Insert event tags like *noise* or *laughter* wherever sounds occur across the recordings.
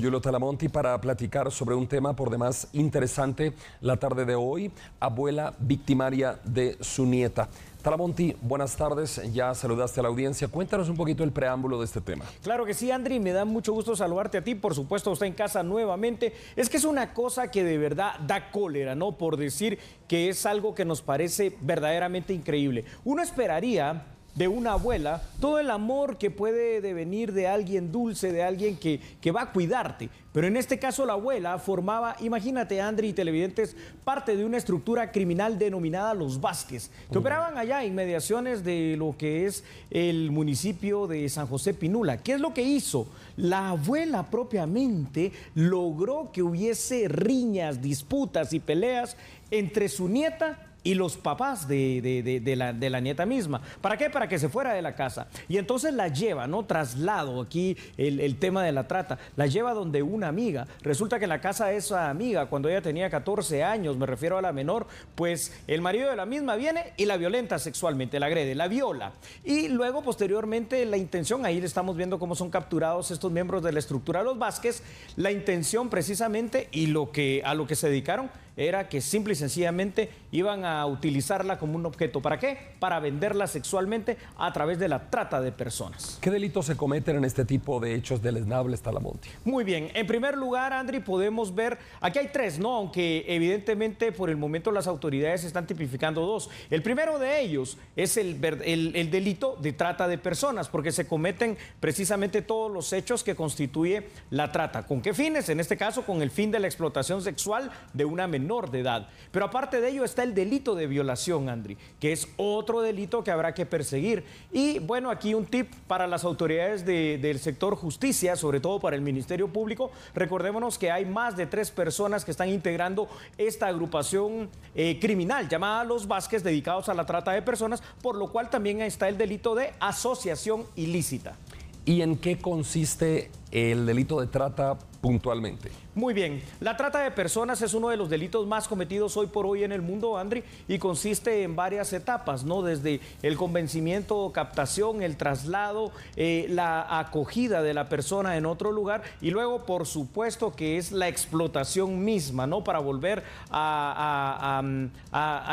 Yulo Talamonti para platicar sobre un tema por demás interesante la tarde de hoy, abuela victimaria de su nieta. Talamonti, buenas tardes, ya saludaste a la audiencia, cuéntanos un poquito el preámbulo de este tema. Claro que sí, Andri, me da mucho gusto saludarte a ti, por supuesto, usted en casa nuevamente. Es que es una cosa que de verdad da cólera, ¿no? Por decir que es algo que nos parece verdaderamente increíble. Uno esperaría de una abuela, todo el amor que puede devenir de alguien dulce, de alguien que, que va a cuidarte. Pero en este caso la abuela formaba, imagínate Andri y televidentes, parte de una estructura criminal denominada Los Vázquez, que operaban allá en mediaciones de lo que es el municipio de San José Pinula. ¿Qué es lo que hizo? La abuela propiamente logró que hubiese riñas, disputas y peleas entre su nieta y los papás de, la, nieta misma. ¿Para qué? Para que se fuera de la casa. Y entonces la lleva, ¿no? Traslado, aquí el, tema de la trata, la lleva donde una amiga. Resulta que en la casa de esa amiga, cuando ella tenía 14 años, me refiero a la menor, pues el marido de la misma viene y la violenta sexualmente, la agrede, la viola. Y luego, posteriormente, la intención, ahí estamos viendo cómo son capturados estos miembros de la estructura los Vázquez, la intención precisamente y lo que, a lo que se dedicaron era que simple y sencillamente iban a utilizarla como un objeto. ¿Para qué? Para venderla sexualmente a través de la trata de personas. ¿Qué delitos se cometen en este tipo de hechos deleznables, Talamonte? Muy bien. En primer lugar, Andri, podemos ver, aquí hay tres, ¿no? Aunque evidentemente por el momento las autoridades están tipificando dos. El primero de ellos es el, el delito de trata de personas, porque se cometen precisamente todos los hechos que constituye la trata. ¿Con qué fines? En este caso, con el fin de la explotación sexual de una menor de edad. Pero aparte de ello está el delito de violación, Andri, que es otro delito que habrá que perseguir. Y bueno, aquí un tip para las autoridades del sector justicia, sobre todo para el Ministerio Público. Recordémonos que hay más de tres personas que están integrando esta agrupación eh, criminal llamada Los Vázquez, dedicados a la trata de personas, por lo cual también está el delito de asociación ilícita. ¿Y en qué consiste el delito de trata puntualmente? Muy bien, la trata de personas es uno de los delitos más cometidos hoy por hoy en el mundo, Andri, y consiste en varias etapas, ¿no? Desde el convencimiento, o captación, el traslado, eh, la acogida de la persona en otro lugar y luego, por supuesto, que es la explotación misma, ¿no? Para volver mm, a,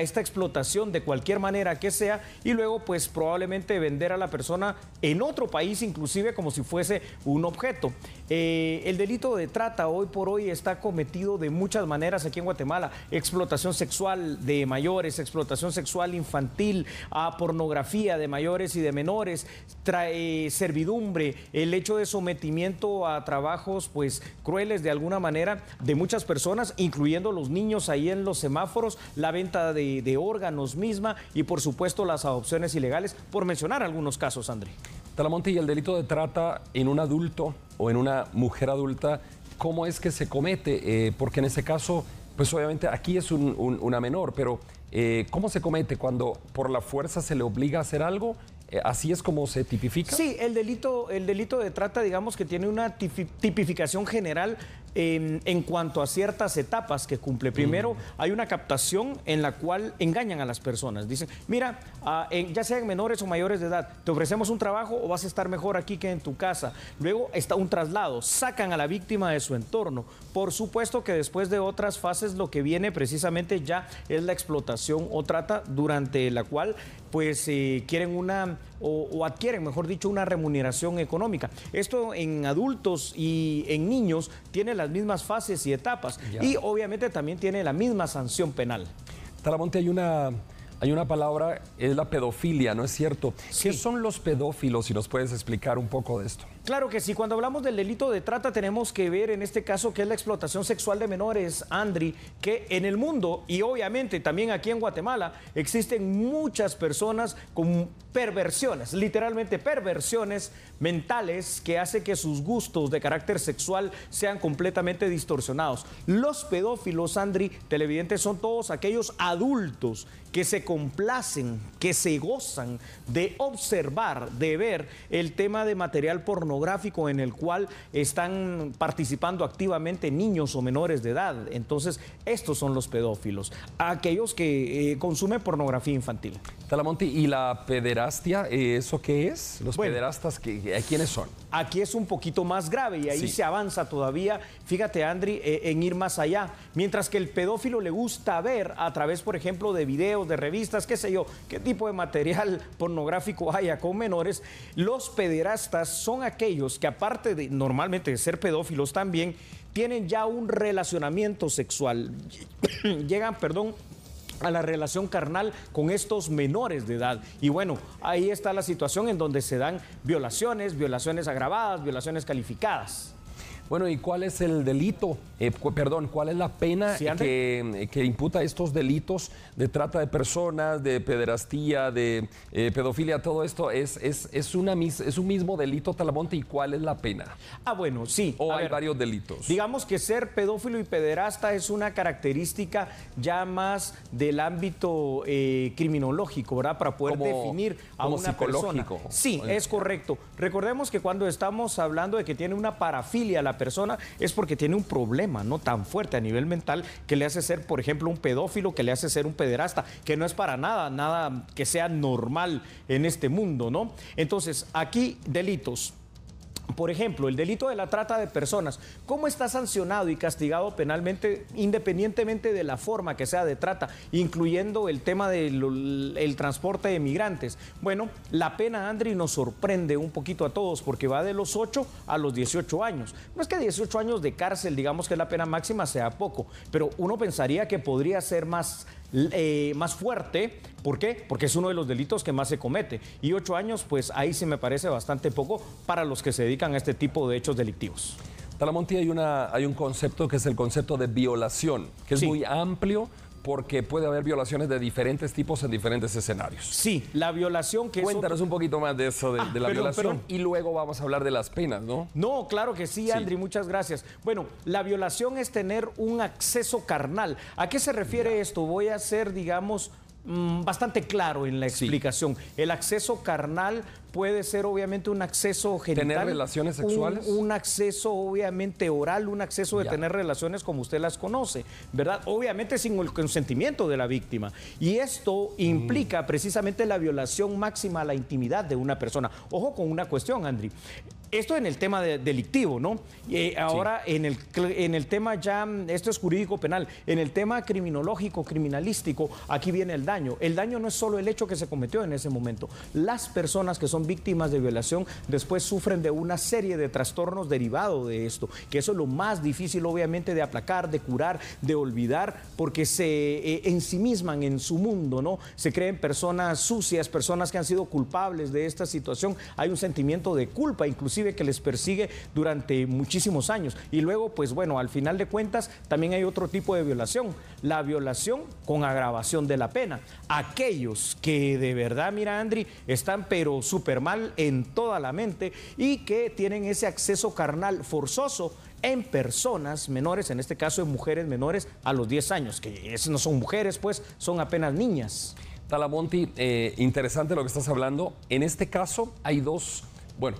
esta explotación de cualquier manera que sea y luego, pues, probablemente vender a la persona en otro país, inclusive como si fuese un objeto. Eh, el delito de trata hoy por hoy está cometido de muchas maneras aquí en Guatemala. Explotación sexual de mayores, explotación sexual infantil, a pornografía de mayores y de menores, eh, servidumbre, el hecho de sometimiento a trabajos pues crueles de alguna manera de muchas personas, incluyendo los niños ahí en los semáforos, la venta de, de órganos misma y por supuesto las adopciones ilegales, por mencionar algunos casos, André. Talamonte, y el delito de trata en un adulto o en una mujer adulta cómo es que se comete, eh, porque en ese caso, pues obviamente aquí es una menor, pero eh, ¿cómo se comete cuando por la fuerza se le obliga a hacer algo eh, ¿Así es como se tipifica? Sí, el delito, el delito de trata, digamos que tiene una tipificación general en, cuanto a ciertas etapas que cumple. Mm. Primero, hay una captación en la cual engañan a las personas. Dicen, mira, ah, ya sean menores o mayores de edad, te ofrecemos un trabajo o vas a estar mejor aquí que en tu casa. Luego está un traslado, sacan a la víctima de su entorno. Por supuesto que después de otras fases lo que viene precisamente ya es la explotación o trata durante la cual pues eh, quieren una o, adquieren, mejor dicho, una remuneración económica. Esto en adultos y en niños tiene las mismas fases y etapas y obviamente también tiene la misma sanción penal. Talamonte, hay una, hay una palabra, es la pedofilia, ¿no es cierto? ¿Qué son los pedófilos? Si nos puedes explicar un poco de esto. Claro que sí, cuando hablamos del delito de trata tenemos que ver en este caso que es la explotación sexual de menores, Andri, que en el mundo y obviamente también aquí en Guatemala existen muchas personas con perversiones, literalmente perversiones mentales que hace que sus gustos de carácter sexual sean completamente distorsionados. Los pedófilos, Andri, televidentes, son todos aquellos adultos que se complacen, que se gozan de observar, de ver el tema de material pornográfico en el cual están participando activamente niños o menores de edad. Entonces, estos son los pedófilos, aquellos que eh, consumen pornografía infantil. Talamonti, ¿y la pederastia, eh, eso qué es? ¿Los pederastas quiénes son? Aquí es un poquito más grave y ahí se avanza todavía, fíjate Andri, eh, en ir más allá. Mientras que el pedófilo le gusta ver a través, por ejemplo, de videos, de revistas, qué sé yo, qué tipo de material *laughs* pornográfico haya con menores, los pederastas son aquellos que aparte de normalmente ser pedófilos también, tienen ya un relacionamiento sexual. *coughs* Llegan, perdón, a la relación carnal con estos menores de edad. Y bueno, ahí está la situación en donde se dan violaciones, violaciones agravadas, violaciones calificadas. Bueno, ¿y cuál es el delito? Eh, perdón, ¿cuál es la pena eh, que, imputa estos delitos de trata de personas, de pederastía, de eh, pedofilia, todo esto? ¿Es, es, es, una, es un mismo delito, Talamonte, y cuál es la pena? Ah, bueno, sí. O hay varios delitos. Digamos que ser pedófilo y pederasta es una característica ya más del ámbito criminológico, ¿verdad? Para poder definir a una psicológico. persona. Sí, es correcto. Recordemos que cuando estamos hablando de que tiene una parafilia la persona es porque tiene un problema, ¿no? Tan fuerte a nivel mental que le hace ser, por ejemplo, un pedófilo, que le hace ser un pederasta, que no es para nada, nada que sea normal en este mundo, ¿no? Entonces, aquí delitos por ejemplo, el delito de la trata de personas, ¿cómo está sancionado y castigado penalmente independientemente de la forma que sea de trata, incluyendo el tema del transporte de migrantes? Bueno, la pena, Andri, nos sorprende un poquito a todos porque va de los 8 a los 18 años. No es que 18 años de cárcel, digamos que la pena máxima sea poco, pero uno pensaría que podría ser más eh, más fuerte. ¿Por qué? Porque es uno de los delitos que más se comete. Y ocho años, pues ahí sí me parece bastante poco para los que se dedican a este tipo de hechos delictivos. Talamonti, hay, una, hay un concepto que es el concepto de violación, que es muy amplio, porque puede haber violaciones de diferentes tipos en diferentes escenarios. Sí, la violación que Cuéntanos un poquito más de eso, de, ah, la violación, y luego vamos a hablar de las penas, ¿no? No, claro que sí, Andri, muchas gracias. Bueno, la violación es tener un acceso carnal. ¿A qué se refiere esto? Voy a ser, digamos, Mm, bastante claro en la explicación. El acceso carnal puede ser obviamente un acceso genital. ¿Tener relaciones sexuales? Un, acceso obviamente oral, un acceso de tener relaciones como usted las conoce, ¿verdad? Obviamente sin el consentimiento de la víctima. Y esto mm. implica precisamente la violación máxima a la intimidad de una persona. Ojo con una cuestión, Andri. Esto en el tema delictivo, ¿no? Eh, ahora en, el, en el tema ya, mm, esto es jurídico penal, en el tema criminológico, criminalístico, aquí viene el daño. El daño no es solo el hecho que se cometió en ese momento. Las personas que son víctimas de violación después sufren de una serie de trastornos derivados de esto, que eso es lo más difícil obviamente de aplacar, de curar, de olvidar, porque se eh, ensimisman en su mundo, ¿no? Se creen personas sucias, personas que han sido culpables de esta situación. Hay un sentimiento de culpa inclusive que les persigue durante muchísimos años. Y luego, pues bueno, al final de cuentas también hay otro tipo de violación, la violación con agravación de la pena. Aquellos que de verdad, mira Andri, están pero súper mal en toda la mente y que tienen ese acceso carnal forzoso en personas menores, en este caso en mujeres menores a los 10 años, que no son mujeres, pues son apenas niñas. Talamonti, eh, interesante lo que estás hablando. En este caso hay dos, bueno,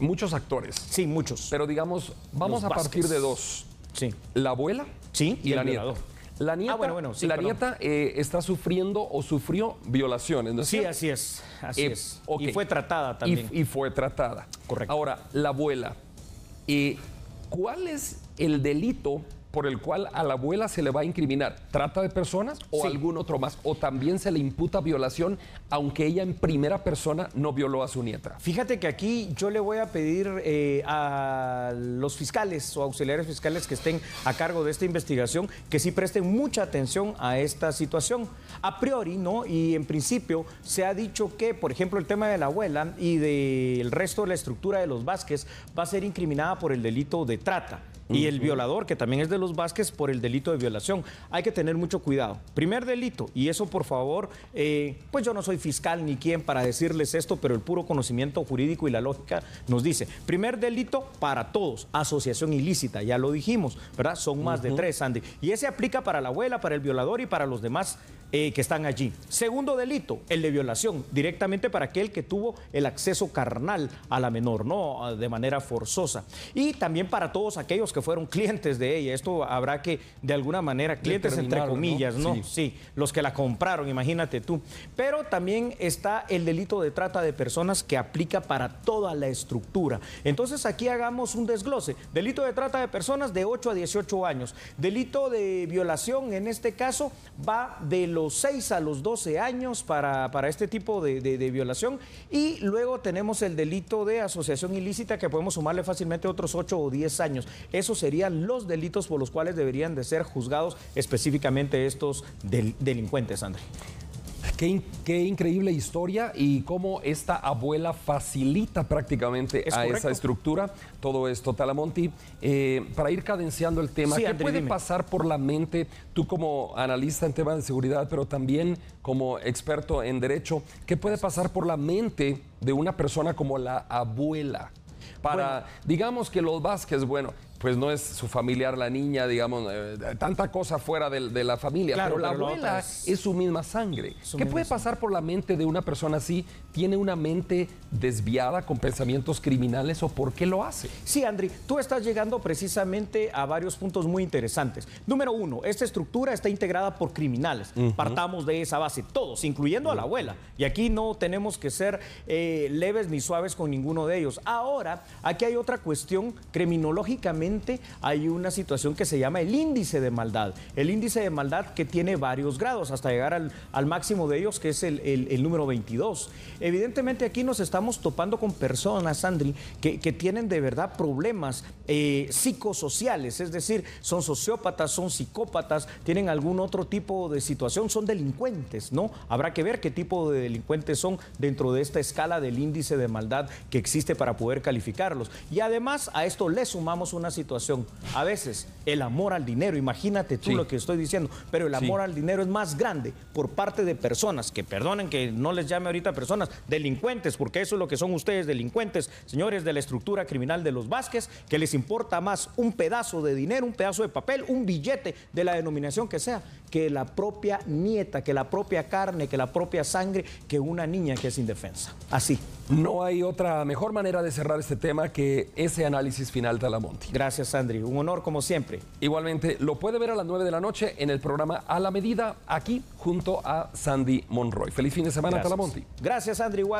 muchos actores. Sí, muchos. Pero digamos, vamos a partir de dos. Sí. La abuela sí, y, la nieta. La ah, nieta, bueno, bueno, la nieta eh, está sufriendo o sufrió violaciones, Sí, así es, así eh, es. Y fue tratada también. Y, fue tratada. Correcto. Ahora, la abuela, eh, ¿cuál es el delito por el cual a la abuela se le va a incriminar trata de personas o algún otro más, o también se le imputa violación, aunque ella en primera persona no violó a su nieta. Fíjate que aquí yo le voy a pedir eh, a los fiscales o auxiliares fiscales que estén a cargo de esta investigación que sí presten mucha atención a esta situación. A priori, ¿no? Y en principio se ha dicho que, por ejemplo, el tema de la abuela y del resto de la estructura de los Vázquez va a ser incriminada por el delito de trata y el violador, que también es de los Vázquez, por el delito de violación. Hay que tener mucho cuidado. Primer delito, y eso por favor, eh, pues yo no soy fiscal ni quien para decirles esto, pero el puro conocimiento jurídico y la lógica nos dice, primer delito para todos, asociación ilícita, ya lo dijimos, ¿verdad? Son más de tres, Andy. Y ese aplica para la abuela, para el violador y para los demás eh, que están allí. Segundo delito, el de violación, directamente para aquel que tuvo el acceso carnal a la menor, ¿no? Ah, de manera forzosa. Y también para todos aquellos que fueron clientes de ella. Esto habrá que, de alguna manera, clientes entre comillas, ¿no? Sí. los que la compraron, imagínate tú. Pero también está el delito de trata de personas que aplica para toda la estructura. Entonces aquí hagamos un desglose. Delito de trata de personas de 8 a 18 años. Delito de violación, en este caso, va de los 6 a los 12 años para, este tipo de, violación. Y luego tenemos el delito de asociación ilícita que podemos sumarle fácilmente otros 8 o 10 años. Esos serían los delitos por los cuales deberían de ser juzgados específicamente estos delincuentes, André. Qué, increíble historia y cómo esta abuela facilita prácticamente a esa estructura todo esto. Talamonti, eh, para ir cadenciando el tema, ¿qué puede pasar por la mente tú como analista en temas de seguridad, pero también como experto en derecho, qué puede pasar por la mente de una persona como la abuela? Para, digamos que los Vázquez, bueno, pues no es su familiar la niña, digamos, eh, tanta cosa fuera de, la familia, pero la abuela es... su misma sangre. ¿Qué puede pasar por la mente de una persona así? ¿Tiene una mente desviada con pensamientos criminales o por qué lo hace? Sí, Andri, tú estás llegando precisamente a varios puntos muy interesantes. Número uno, esta estructura está integrada por criminales. Partamos de esa base, todos, incluyendo a la abuela. Y aquí no tenemos que ser eh, leves ni suaves con ninguno de ellos. Ahora, aquí hay otra cuestión criminológicamente hay una situación que se llama el índice de maldad. El índice de maldad que tiene varios grados hasta llegar al, máximo de ellos, que es el, número 22. Evidentemente aquí nos estamos topando con personas, Sandri, que, tienen de verdad problemas eh, psicosociales, es decir, son sociópatas, son psicópatas, tienen algún otro tipo de situación, son delincuentes, ¿no? Habrá que ver qué tipo de delincuentes son dentro de esta escala del índice de maldad que existe para poder calificarlos. Y además a esto le sumamos una situación. A veces el amor al dinero, imagínate tú lo que estoy diciendo, pero el amor al dinero es más grande por parte de personas, que perdonen que no les llame ahorita personas, delincuentes, porque eso es lo que son ustedes, delincuentes, señores de la estructura criminal de los Vázquez, que les importa más un pedazo de dinero, un pedazo de papel, un billete de la denominación que sea, que la propia nieta, que la propia carne, que la propia sangre, que una niña que es indefensa. Así. No hay otra mejor manera de cerrar este tema que ese análisis final de Alamonti. Gracias, Andri. Un honor como siempre. Igualmente, lo puede ver a las 9 de la noche en el programa A la Medida, aquí junto a Sandy Monroy. Feliz fin de semana, Talamonti. Gracias, Andri. Igualmente.